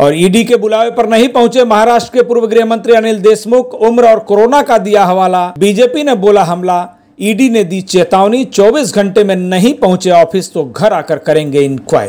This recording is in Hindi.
और ईडी e के बुलावे पर नहीं पहुंचे महाराष्ट्र के पूर्व गृह मंत्री अनिल देशमुख उम्र और कोरोना का दिया हवाला बीजेपी ने बोला हमला ईडी e ने दी चेतावनी 24 घंटे में नहीं पहुंचे ऑफिस तो घर आकर करेंगे इंक्वायरी